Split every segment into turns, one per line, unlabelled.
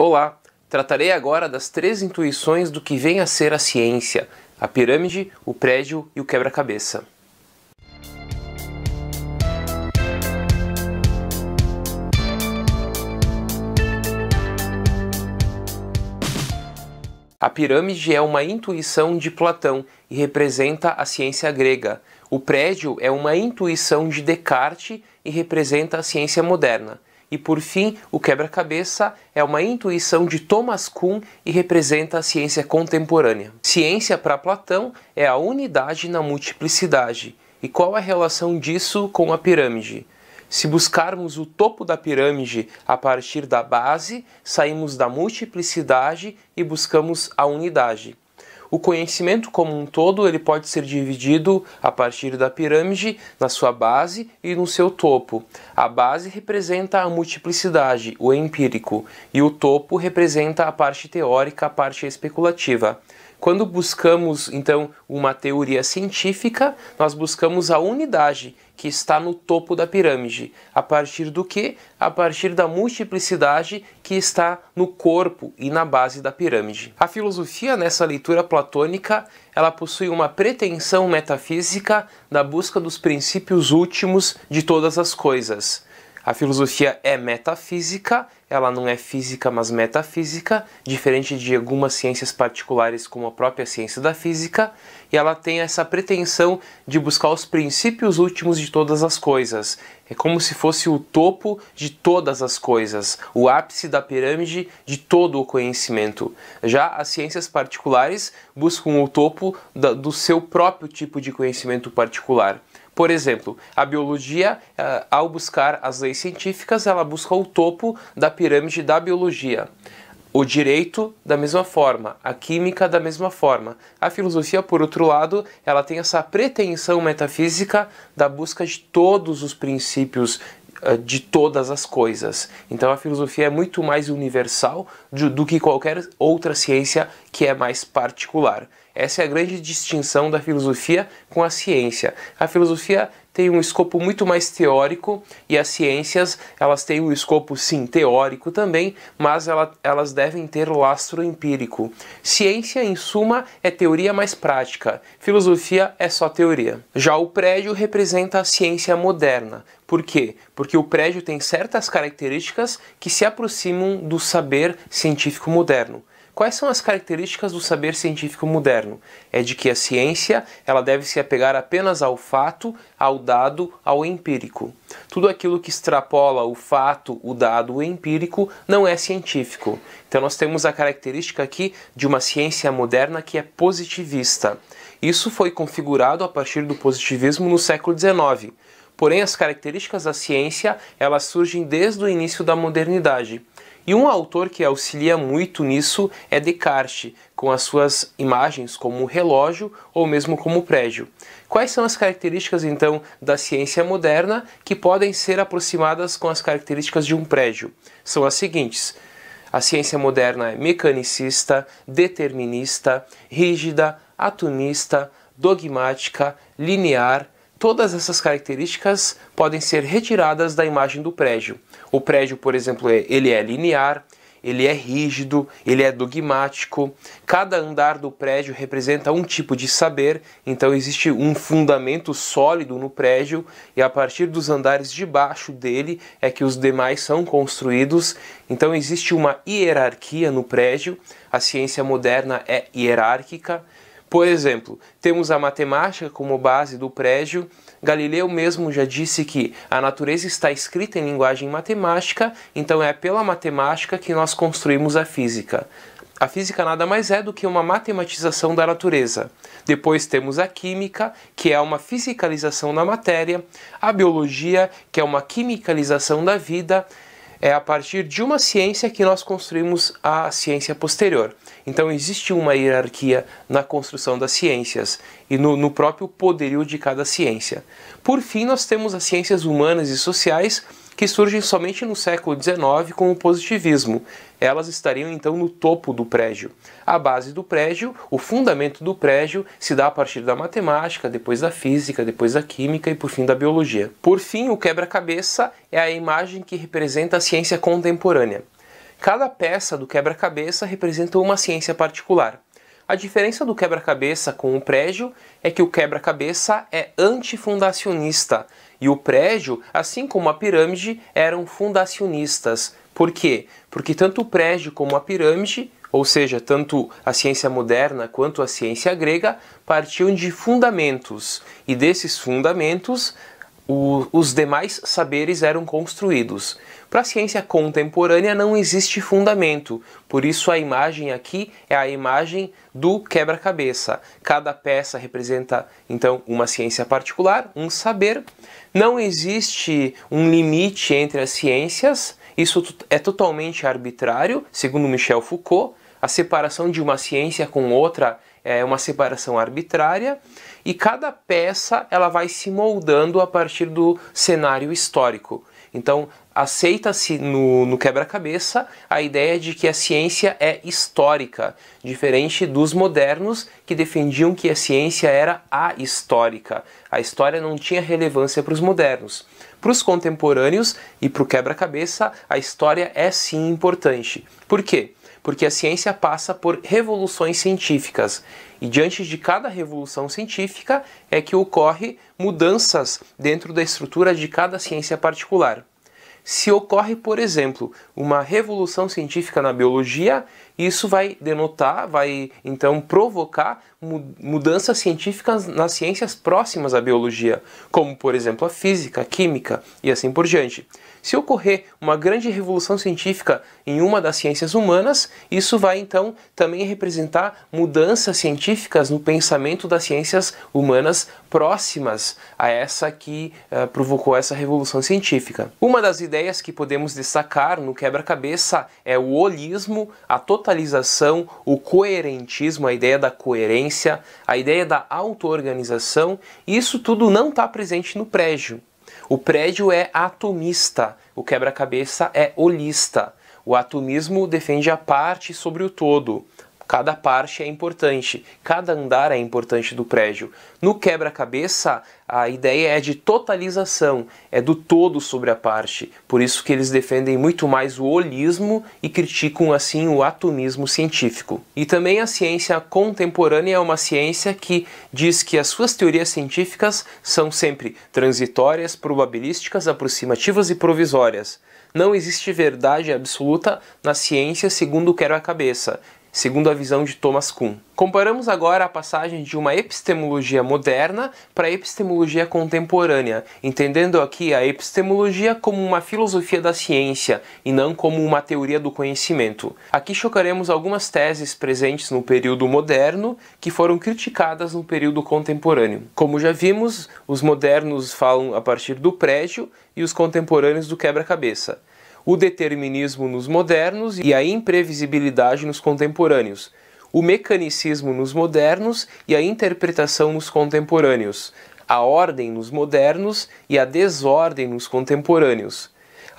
Olá! Tratarei agora das três intuições do que vem a ser a ciência: a pirâmide, o prédio e o quebra-cabeça. A pirâmide é uma intuição de Platão e representa a ciência grega. O prédio é uma intuição de Descartes e representa a ciência moderna. E por fim, o quebra-cabeça é uma intuição de Thomas Kuhn e representa a ciência contemporânea. Ciência para Platão é a unidade na multiplicidade. E qual a relação disso com a pirâmide? Se buscarmos o topo da pirâmide a partir da base, saímos da multiplicidade e buscamos a unidade. O conhecimento como um todo ele pode ser dividido a partir da pirâmide na sua base e no seu topo. A base representa a multiplicidade, o empírico, e o topo representa a parte teórica, a parte especulativa. Quando buscamos então uma teoria científica, nós buscamos a unidade que está no topo da pirâmide. A partir do que? A partir da multiplicidade que está no corpo e na base da pirâmide. A filosofia nessa leitura platônica, ela possui uma pretensão metafísica da busca dos princípios últimos de todas as coisas a filosofia é metafísica, ela não é física, mas metafísica, diferente de algumas ciências particulares, como a própria ciência da física, e ela tem essa pretensão de buscar os princípios últimos de todas as coisas. É como se fosse o topo de todas as coisas, o ápice da pirâmide de todo o conhecimento. Já as ciências particulares buscam o topo do seu próprio tipo de conhecimento particular. Por exemplo, a biologia, eh, ao buscar as leis científicas, ela busca o topo da pirâmide da biologia. O direito, da mesma forma, a química, da mesma forma. A filosofia, por outro lado, ela tem essa pretensão metafísica da busca de todos os princípios eh, de todas as coisas. Então a filosofia é muito mais universal do, que qualquer outra ciência que é mais particular. Essa é a grande distinção da filosofia com a ciência. A filosofia tem um escopo muito mais teórico e as ciências elas têm um escopo sim teórico também, mas ela, elas devem ter lastro empírico. Ciência, em suma, é teoria mais prática. Filosofia é só teoria. Já o prédio representa a ciência moderna. Por quê? Porque o prédio tem certas características que se aproximam do saber científico moderno. Quais são as características do saber científico moderno? É de que a ciência ela deve se apegar apenas ao fato, ao dado, ao empírico. Tudo aquilo que extrapola o fato, o dado, o empírico não é científico. Então nós temos a característica aqui de uma ciência moderna que é positivista. Isso foi configurado a partir do positivismo no século XIX. Porém, as características da ciência elas surgem desde o início da modernidade. E um autor que auxilia muito nisso é Descartes, com as suas imagens como relógio ou mesmo como prédio. Quais são as características então da ciência moderna que podem ser aproximadas com as características de um prédio? São as seguintes: a ciência moderna é mecanicista, determinista, rígida, atomista, dogmática, linear, todas essas características podem ser retiradas da imagem do prédio. O prédio, por exemplo, é, ele é linear, ele é rígido, ele é dogmático. Cada andar do prédio representa um tipo de saber, então existe um fundamento sólido no prédio e a partir dos andares de baixo dele é que os demais são construídos. Então existe uma hierarquia no prédio. A ciência moderna é hierárquica por exemplo, temos a matemática como base do prédio. Galileu mesmo já disse que a natureza está escrita em linguagem matemática, então é pela matemática que nós construímos a física. A física nada mais é do que uma matematização da natureza. Depois temos a química, que é uma fisicalização da matéria, a biologia, que é uma quimicalização da vida, é a partir de uma ciência que nós construímos a ciência posterior. Então existe uma hierarquia na construção das ciências e no, no próprio poderio de cada ciência. Por fim, nós temos as ciências humanas e sociais que surgem somente no século XIX com o positivismo. Elas estariam então no topo do prédio. A base do prédio, o fundamento do prédio, se dá a partir da matemática, depois da física, depois da química e por fim da biologia. Por fim, o quebra-cabeça é a imagem que representa a ciência contemporânea. Cada peça do quebra-cabeça representa uma ciência particular. A diferença do quebra-cabeça com o prédio é que o quebra-cabeça é antifundacionista, e o prédio, assim como a pirâmide, eram fundacionistas. Por quê? Porque tanto o prédio como a pirâmide, ou seja, tanto a ciência moderna quanto a ciência grega, partiam de fundamentos. E desses fundamentos o, os demais saberes eram construídos. Para a ciência contemporânea não existe fundamento, por isso a imagem aqui é a imagem do quebra-cabeça. Cada peça representa então uma ciência particular, um saber. Não existe um limite entre as ciências, isso é totalmente arbitrário, segundo Michel Foucault. A separação de uma ciência com outra é uma separação arbitrária e cada peça ela vai se moldando a partir do cenário histórico. Então, aceita-se no, no quebra-cabeça a ideia de que a ciência é histórica, diferente dos modernos que defendiam que a ciência era ahistórica. A história não tinha relevância para os modernos. Para os contemporâneos e para o quebra-cabeça, a história é sim importante. Por quê? porque a ciência passa por revoluções científicas e diante de cada revolução científica é que ocorre mudanças dentro da estrutura de cada ciência particular. Se ocorre, por exemplo, uma revolução científica na biologia, isso vai denotar, vai então provocar mudanças científicas nas ciências próximas à biologia, como por exemplo a física, a química e assim por diante. Se ocorrer uma grande revolução científica em uma das ciências humanas, isso vai então também representar mudanças científicas no pensamento das ciências humanas próximas a essa que uh, provocou essa revolução científica. Uma das ideias que podemos destacar no quebra-cabeça é o holismo, a totalidade totalização, o coerentismo, a ideia da coerência, a ideia da autoorganização, isso tudo não está presente no prédio. O prédio é atomista, o quebra-cabeça é holista. O atomismo defende a parte sobre o todo. Cada parte é importante, cada andar é importante do prédio. No quebra-cabeça, a ideia é de totalização, é do todo sobre a parte. Por isso que eles defendem muito mais o holismo e criticam assim o atomismo científico. E também a ciência contemporânea é uma ciência que diz que as suas teorias científicas são sempre transitórias, probabilísticas, aproximativas e provisórias. Não existe verdade absoluta na ciência segundo o quero a cabeça segundo a visão de Thomas Kuhn. Comparamos agora a passagem de uma epistemologia moderna para a epistemologia contemporânea, entendendo aqui a epistemologia como uma filosofia da ciência e não como uma teoria do conhecimento. Aqui chocaremos algumas teses presentes no período moderno que foram criticadas no período contemporâneo. Como já vimos, os modernos falam a partir do prédio e os contemporâneos do quebra-cabeça o determinismo nos modernos e a imprevisibilidade nos contemporâneos, o mecanicismo nos modernos e a interpretação nos contemporâneos, a ordem nos modernos e a desordem nos contemporâneos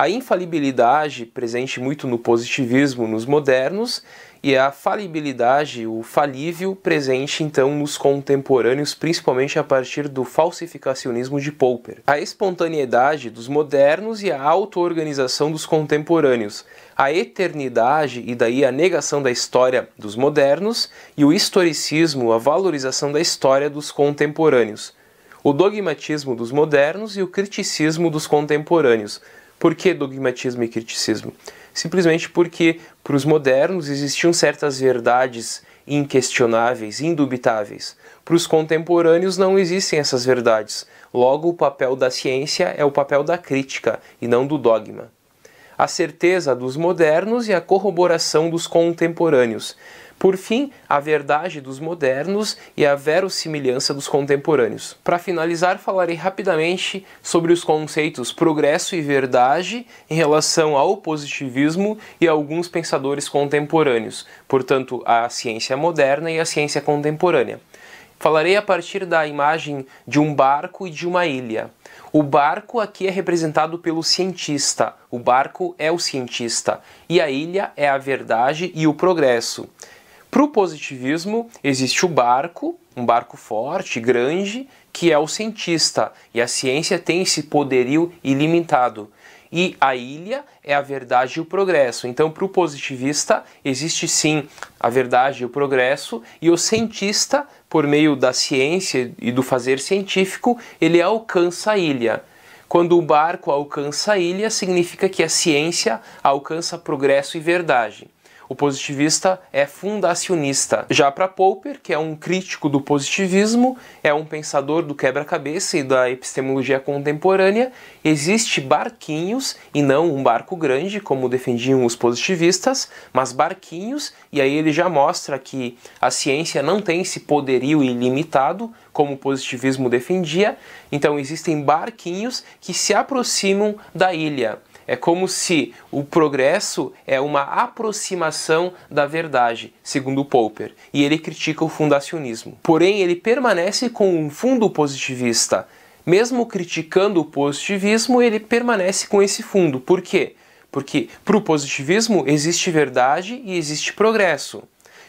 a infalibilidade, presente muito no positivismo, nos modernos, e a falibilidade, o falível, presente então nos contemporâneos, principalmente a partir do falsificacionismo de Popper. A espontaneidade dos modernos e a autoorganização dos contemporâneos. A eternidade e daí a negação da história dos modernos e o historicismo, a valorização da história dos contemporâneos. O dogmatismo dos modernos e o criticismo dos contemporâneos por que dogmatismo e criticismo? Simplesmente porque para os modernos existiam certas verdades inquestionáveis, indubitáveis. Para os contemporâneos não existem essas verdades. Logo, o papel da ciência é o papel da crítica e não do dogma. A certeza dos modernos e a corroboração dos contemporâneos. Por fim, a verdade dos modernos e a verossimilhança dos contemporâneos. Para finalizar, falarei rapidamente sobre os conceitos progresso e verdade em relação ao positivismo e alguns pensadores contemporâneos, portanto, a ciência moderna e a ciência contemporânea. Falarei a partir da imagem de um barco e de uma ilha. O barco aqui é representado pelo cientista, o barco é o cientista, e a ilha é a verdade e o progresso. Para o positivismo, existe o barco, um barco forte, grande, que é o cientista, e a ciência tem esse poderio ilimitado. E a ilha é a verdade e o progresso. Então, para o positivista, existe sim a verdade e o progresso, e o cientista, por meio da ciência e do fazer científico, ele alcança a ilha. Quando o barco alcança a ilha, significa que a ciência alcança progresso e verdade. O positivista é fundacionista. Já para Popper, que é um crítico do positivismo, é um pensador do quebra-cabeça e da epistemologia contemporânea, existe barquinhos e não um barco grande, como defendiam os positivistas, mas barquinhos, e aí ele já mostra que a ciência não tem esse poderio ilimitado, como o positivismo defendia. Então existem barquinhos que se aproximam da ilha. É como se o progresso é uma aproximação da verdade, segundo Popper, e ele critica o fundacionismo. Porém, ele permanece com um fundo positivista. Mesmo criticando o positivismo, ele permanece com esse fundo. Por quê? Porque para o positivismo existe verdade e existe progresso.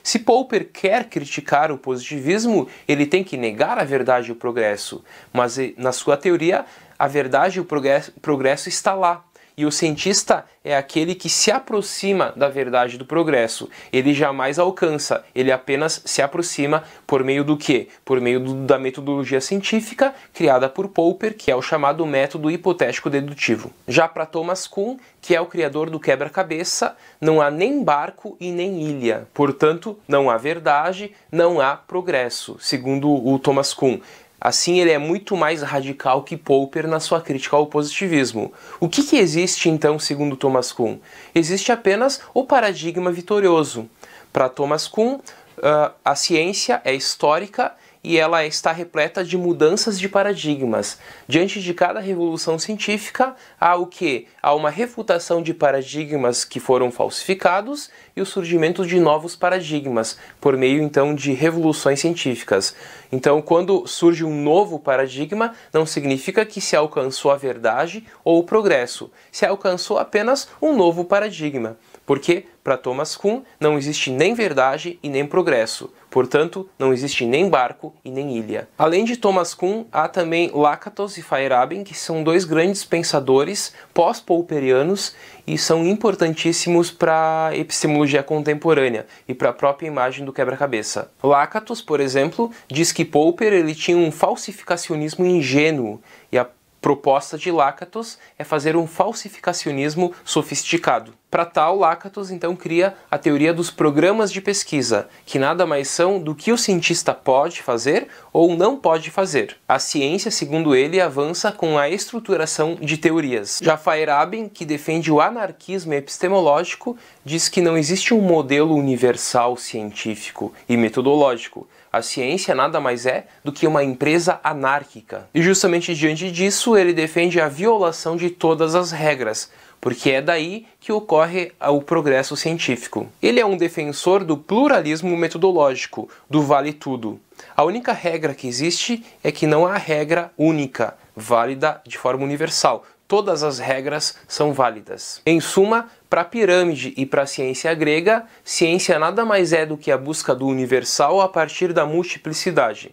Se Popper quer criticar o positivismo, ele tem que negar a verdade e o progresso, mas na sua teoria, a verdade e o progresso, progresso está lá, e o cientista é aquele que se aproxima da verdade do progresso. Ele jamais alcança, ele apenas se aproxima por meio do quê? Por meio do, da metodologia científica criada por Popper, que é o chamado método hipotético dedutivo. Já para Thomas Kuhn, que é o criador do quebra-cabeça, não há nem barco e nem ilha. Portanto, não há verdade, não há progresso, segundo o Thomas Kuhn. Assim, ele é muito mais radical que Popper na sua crítica ao positivismo. O que, que existe então, segundo Thomas Kuhn? Existe apenas o paradigma vitorioso. Para Thomas Kuhn, ah, a ciência é histórica e ela está repleta de mudanças de paradigmas. Diante de cada revolução científica, há o que? Há uma refutação de paradigmas que foram falsificados e o surgimento de novos paradigmas, por meio então de revoluções científicas. Então, quando surge um novo paradigma, não significa que se alcançou a verdade ou o progresso, se alcançou apenas um novo paradigma. Porque, para Thomas Kuhn, não existe nem verdade e nem progresso. Portanto, não existe nem barco e nem ilha. Além de Thomas Kuhn, há também Lakatos e Feyerabend, que são dois grandes pensadores pós popperianos e são importantíssimos para a epistemologia contemporânea e para a própria imagem do quebra-cabeça. Lakatos, por exemplo, diz que Popper ele tinha um falsificacionismo ingênuo e a proposta de Lakatos é fazer um falsificacionismo sofisticado. Para tal, Lakatos então cria a teoria dos programas de pesquisa, que nada mais são do que o cientista pode fazer ou não pode fazer. A ciência, segundo ele, avança com a estruturação de teorias. Já Feyerabend, que defende o anarquismo epistemológico, diz que não existe um modelo universal científico e metodológico, a ciência nada mais é do que uma empresa anárquica. E justamente diante disso, ele defende a violação de todas as regras, porque é daí que ocorre o progresso científico. Ele é um defensor do pluralismo metodológico, do vale tudo. A única regra que existe é que não há regra única, válida de forma universal. Todas as regras são válidas. Em suma, para a pirâmide e para a ciência grega, ciência nada mais é do que a busca do universal a partir da multiplicidade.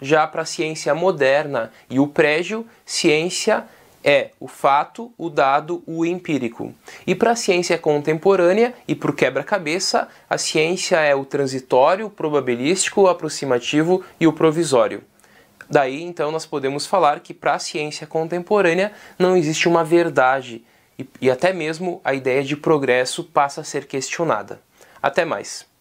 Já para a ciência moderna e o prédio, ciência é o fato, o dado, o empírico. E para a ciência contemporânea e para o quebra-cabeça, a ciência é o transitório, o probabilístico, o aproximativo e o provisório. Daí então nós podemos falar que para a ciência contemporânea não existe uma verdade, e, até mesmo a ideia de progresso passa a ser questionada. Até mais!